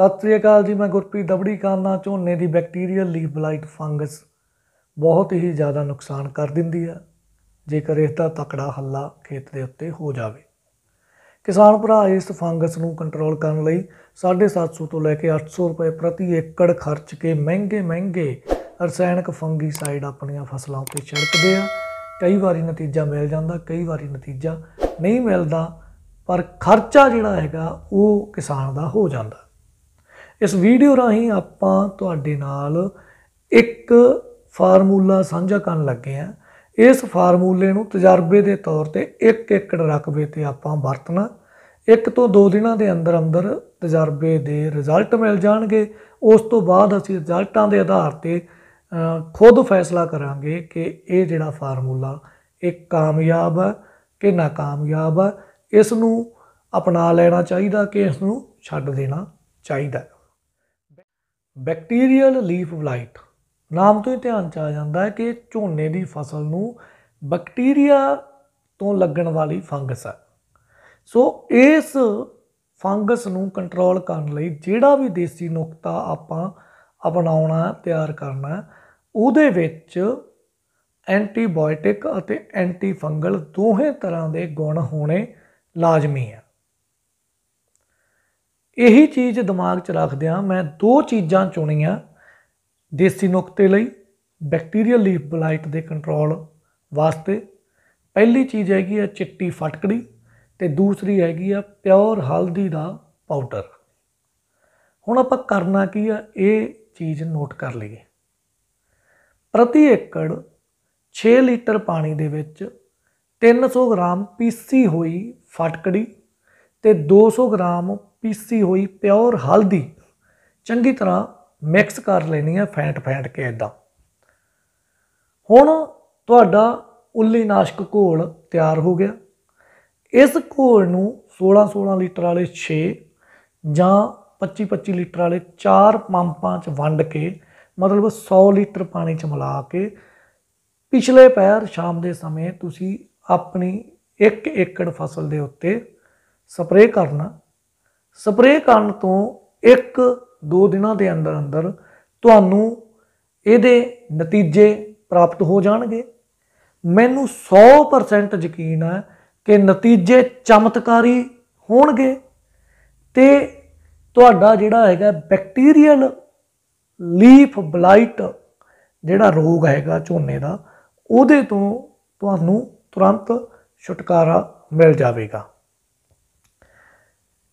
ਸਤਿ ਸ੍ਰੀ ਅਕਾਲ ਜੀ ਮੈਂ ਗੁਰਪ੍ਰੀਤ ਦਬੜੀ ਕਾਲਨਾ ਝੋਨੇ ਦੀ ਬੈਕਟੀਰੀਅਲ ਲੀਫ ਬਲਾਈਟ ਫੰਗਸ ਬਹੁਤ ਹੀ ਜ਼ਿਆਦਾ ਨੁਕਸਾਨ ਕਰ ਦਿੰਦੀ ਹੈ ਜੇਕਰ ਇਸ ਦਾ ਤਕੜਾ ਹੱਲਾ ਖੇਤ ਦੇ ਉੱਤੇ ਹੋ ਜਾਵੇ ਕਿਸਾਨ ਭਰਾ ਇਸ ਫੰਗਸ ਨੂੰ ਕੰਟਰੋਲ ਕਰਨ ਲਈ 750 ਤੋਂ ਲੈ ਕੇ 800 ਰੁਪਏ ਪ੍ਰਤੀ ਏਕੜ ਖਰਚ ਕੇ ਮਹਿੰਗੇ ਮਹਿੰਗੇ ਰਸਾਇਣਕ ਫੰਗੀਸਾਈਡ ਆਪਣੀਆਂ ਫਸਲਾਂ ਉੱਤੇ ਛਿੜਕਦੇ ਆ ਕਈ ਵਾਰੀ ਨਤੀਜਾ ਮਿਲ ਜਾਂਦਾ ਕਈ ਵਾਰੀ ਨਤੀਜਾ ਨਹੀਂ ਮਿਲਦਾ ਪਰ ਖਰਚਾ ਜਿਹੜਾ ਹੈਗਾ ਉਹ ਕਿਸਾਨ ਦਾ ਹੋ ਜਾਂਦਾ ਇਸ ਵੀਡੀਓ ਰਾਹੀਂ ਆਪਾਂ ਤੁਹਾਡੇ ਨਾਲ ਇੱਕ ਫਾਰਮੂਲਾ ਸਾਂਝਾ ਕਰਨ ਲੱਗੇ ਆ ਇਸ ਫਾਰਮੂਲੇ ਨੂੰ ਤਜਰਬੇ ਦੇ ਤੌਰ ਤੇ ਇੱਕ ਏਕੜ ਰਕਬੇ ਤੇ ਆਪਾਂ ਵਰਤਣਾ ਇੱਕ ਤੋਂ ਦੋ ਦਿਨਾਂ ਦੇ ਅੰਦਰ ਅੰਦਰ ਤਜਰਬੇ ਦੇ ਰਿਜ਼ਲਟ ਮਿਲ ਜਾਣਗੇ ਉਸ ਤੋਂ ਬਾਅਦ ਅਸੀਂ ਰਿਜ਼ਲਟਾਂ ਦੇ ਆਧਾਰ ਤੇ ਖੁਦ ਫੈਸਲਾ ਕਰਾਂਗੇ ਕਿ ਇਹ ਜਿਹੜਾ ਫਾਰਮੂਲਾ ਇਹ ਕਾਮਯਾਬ ਹੈ ਕਿ ਨਾਕਾਮਯਾਬ ਹੈ ਇਸ ਨੂੰ ਅਪਣਾ ਲੈਣਾ ਚਾਹੀਦਾ ਕਿ ਇਸ ਨੂੰ ਛੱਡ ਦੇਣਾ ਚਾਹੀਦਾ ਬੈਕਟੀਰੀਅਲ ਲੀਫ ਬਲਾਈਟ ਨਾਮ ਤੋਂ ਹੀ ਧਿਆਨ ਚ ਆ ਜਾਂਦਾ ਹੈ ਕਿ ਝੋਨੇ ਦੀ ਫਸਲ ਨੂੰ ਬੈਕਟੀਰੀਆ ਤੋਂ ਲੱਗਣ ਵਾਲੀ ਫੰਗਸ ਹੈ ਸੋ ਇਸ ਫੰਗਸ ਨੂੰ ਕੰਟਰੋਲ ਕਰਨ ਲਈ ਜਿਹੜਾ ਵੀ ਦੇਸੀ ਨੁਕਤਾ ਆਪਾਂ ਅਪਣਾਉਣਾ ਤਿਆਰ ਕਰਨਾ ਉਹਦੇ ਵਿੱਚ ਐਂਟੀਬਾਇਓਟਿਕ ਅਤੇ ਐਂਟੀ ਫੰਗਲ ਦੋਹੇ ਤਰ੍ਹਾਂ ਦੇ ਗੁਣ ਹੋਣੇ ਲਾਜ਼ਮੀ ਹੈ ਇਹੀ ਚੀਜ਼ ਦਿਮਾਗ 'ਚ ਰੱਖਦਿਆਂ ਮੈਂ ਦੋ ਚੀਜ਼ਾਂ ਚੁਣੀਆਂ ਦੇਸੀ ਨੁਕਤੇ ਲਈ ਬੈਕਟੀਰੀਅਲ ਲੀਫ ਬਲਾਈਟ ਦੇ ਕੰਟਰੋਲ ਵਾਸਤੇ ਪਹਿਲੀ ਚੀਜ਼ ਹੈਗੀ ਆ ਚਿੱਟੀ ਫਟਕੜੀ ਤੇ ਦੂਸਰੀ ਹੈਗੀ ਆ ਪਿਓਰ ਹਲਦੀ ਦਾ ਪਾਊਡਰ ਹੁਣ ਆਪਾਂ ਕਰਨਾ ਕੀ ਆ ਇਹ ਚੀਜ਼ ਨੋਟ ਕਰ ਲਈਏ ਪ੍ਰਤੀ ਏਕੜ 6 ਲੀਟਰ ਪਾਣੀ ਦੇ ਵਿੱਚ 300 ਗ੍ਰਾਮ ਪੀਸੀ ਹੋਈ ਫਟਕੜੀ ਤੇ 200 ਗ੍ਰਾਮ ਪੀਸੀ ਹੋਈ ਪਿਓਰ ਹਲਦੀ ਚੰਗੀ ਤਰ੍ਹਾਂ ਮਿਕਸ ਕਰ ਲੈਣੀ ਹੈ ਫੈਂਟ ਫੈਂਟ ਕੇ ਇਦਾਂ ਹੁਣ ਤੁਹਾਡਾ ਉੱਲੀ ਨਾਸ਼ਕ ਘੋਲ ਤਿਆਰ ਹੋ ਗਿਆ ਇਸ ਘੋਲ ਨੂੰ 16 16 ਲੀਟਰ ਵਾਲੇ 6 ਜਾਂ 25 25 ਲੀਟਰ ਵਾਲੇ 4 ਪੰਪਾਂ 'ਚ ਵੰਡ ਕੇ ਮਤਲਬ 100 ਲੀਟਰ ਪਾਣੀ 'ਚ ਮਿਲਾ ਕੇ ਪਿਛਲੇ ਪੈਰ ਸ਼ਾਮ ਦੇ ਸਮੇਂ ਤੁਸੀਂ ਆਪਣੀ 1 ਏਕੜ ਫਸਲ ਦੇ ਉੱਤੇ ਸਪਰੇਅ ਕਰਨਾ ਸਪਰੇਅ ਕਰਨ ਤੋਂ 1-2 ਦਿਨਾਂ ਦੇ ਅੰਦਰ ਅੰਦਰ ਤੁਹਾਨੂੰ ਇਹਦੇ ਨਤੀਜੇ ਪ੍ਰਾਪਤ ਹੋ ਜਾਣਗੇ ਮੈਨੂੰ 100% ਯਕੀਨ ਹੈ ਕਿ ਨਤੀਜੇ ਚਮਤਕਾਰੀ ਹੋਣਗੇ ਤੇ ਤੁਹਾਡਾ ਜਿਹੜਾ ਹੈਗਾ ਬੈਕਟੀਰੀਅਲ ਲੀਫ ਬਲਾਈਟ ਜਿਹੜਾ ਰੋਗ ਹੈਗਾ ਝੋਨੇ ਦਾ ਉਹਦੇ ਤੋਂ ਤੁਹਾਨੂੰ ਤੁਰੰਤ ਛੁਟਕਾਰਾ ਮਿਲ ਜਾਵੇਗਾ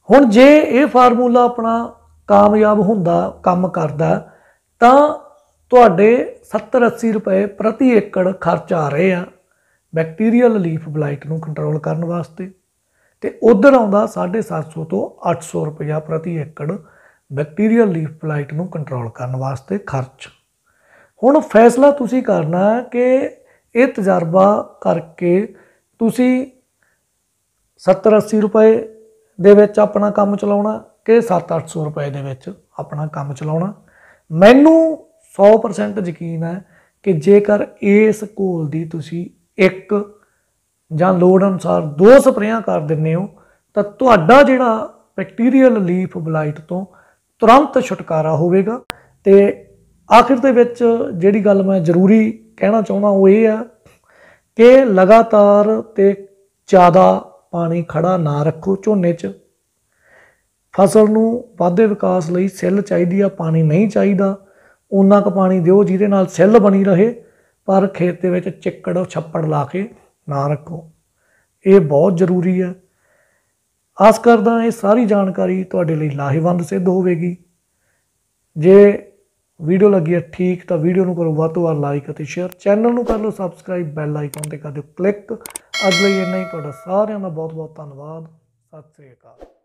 ਹੁਣ ਜੇ ਇਹ ਫਾਰਮੂਲਾ ਆਪਣਾ ਕਾਮਯਾਬ ਹੁੰਦਾ ਕੰਮ ਕਰਦਾ ਤਾਂ ਤੁਹਾਡੇ 70 80 ਰੁਪਏ ਪ੍ਰਤੀ ਏਕੜ ਖਰਚ ਆ ਰਹੇ ਆ ਬੈਕਟੀਰੀਅਲ ਲੀਫ ਬਲਾਈਟ ਨੂੰ ਕੰਟਰੋਲ ਕਰਨ ਵਾਸਤੇ ਤੇ ਉਧਰ ਆਉਂਦਾ 750 ਤੋਂ 800 ਰੁਪਏ ਪ੍ਰਤੀ ਏਕੜ ਬੈਕਟੀਰੀਅਲ ਲੀਫ ਬਲਾਈਟ ਨੂੰ ਕੰਟਰੋਲ ਕਰਨ ਵਾਸਤੇ ਖਰਚ ਹੁਣ ਫੈਸਲਾ ਤੁਸੀਂ ਕਰਨਾ ਕਿ ਇਹ ਤਜਰਬਾ ਕਰਕੇ ਤੁਸੀਂ 70 80 ਰੁਪਏ ਦੇ ਵਿੱਚ ਆਪਣਾ ਕੰਮ ਚਲਾਉਣਾ ਕਿ 7-800 ਰੁਪਏ ਦੇ ਵਿੱਚ ਆਪਣਾ ਕੰਮ ਚਲਾਉਣਾ ਮੈਨੂੰ 100% ਯਕੀਨ ਹੈ ਕਿ ਜੇਕਰ ਇਸ ਕੋਲ ਦੀ ਤੁਸੀਂ ਇੱਕ ਜਾਂ ਲੋੜ ਅਨੁਸਾਰ ਦੋ ਸਪਰੇਆਂ ਕਰ ਦਿੰਨੇ ਹੋ ਤਾਂ ਤੁਹਾਡਾ ਜਿਹੜਾ ਬੈਕਟੀਰੀਅਲ ਲੀਫ ਬਲਾਈਟ ਤੋਂ ਤੁਰੰਤ ਛੁਟਕਾਰਾ ਹੋਵੇਗਾ ਤੇ ਆਖਿਰ ਦੇ ਵਿੱਚ ਜਿਹੜੀ ਗੱਲ ਮੈਂ ਜ਼ਰੂਰੀ ਕਹਿਣਾ ਚਾਹੁੰਦਾ ਉਹ ਇਹ ਆ ਕਿ ਲਗਾਤਾਰ ਤੇ ਜ਼ਿਆਦਾ ਪਾਣੀ ਖੜਾ ਨਾ ਰੱਖੋ ਝੋਨੇ 'ਚ ਫਸਲ ਨੂੰ ਵਾਧੇ ਵਿਕਾਸ ਲਈ ਸੈੱਲ ਚਾਹੀਦੀ ਆ ਪਾਣੀ ਨਹੀਂ ਚਾਹੀਦਾ ਉਹਨਾਂ ਕੋ ਪਾਣੀ ਦਿਓ ਜਿਹਦੇ ਨਾਲ ਸੈੱਲ ਬਣੀ ਰਹੇ ਪਰ ਖੇਤ ਦੇ ਵਿੱਚ ਚਿੱਕੜ ਛੱਪੜ ਲਾ ਕੇ ਨਾ ਰੱਖੋ ਇਹ ਬਹੁਤ ਜ਼ਰੂਰੀ ਹੈ ਆਸ ਕਰਦਾ ਇਹ ਸਾਰੀ ਜਾਣਕਾਰੀ ਤੁਹਾਡੇ ਲਈ ਲਾਹੇਵੰਦ ਸਿੱਧ ਹੋਵੇਗੀ ਜੇ ਵੀਡੀਓ ਲੱਗੀ ਹੈ ਠੀਕ ਤਾਂ ਵੀਡੀਓ ਨੂੰ ਕਰੋ ਵੱਧ ਤੋਂ ਵੱਧ ਲਾਈਕ ਅਤੇ ਸ਼ੇਅਰ ਚੈਨਲ ਨੂੰ ਕਰ ਲਓ ਸਬਸਕ੍ਰਾਈਬ ਬੈਲ ਆਈਕਨ ਤੇ ਕਰ ਦਿਓ ਕਲਿੱਕ ਅੱਜ ਲਈ ਇੰਨਾ ਹੀ ਤੁਹਾਡਾ ਸਾਰਿਆਂ ਦਾ ਬਹੁਤ ਬਹੁਤ ਧੰਨਵਾਦ ਸਤਿ ਸ੍ਰੀ ਅਕਾਲ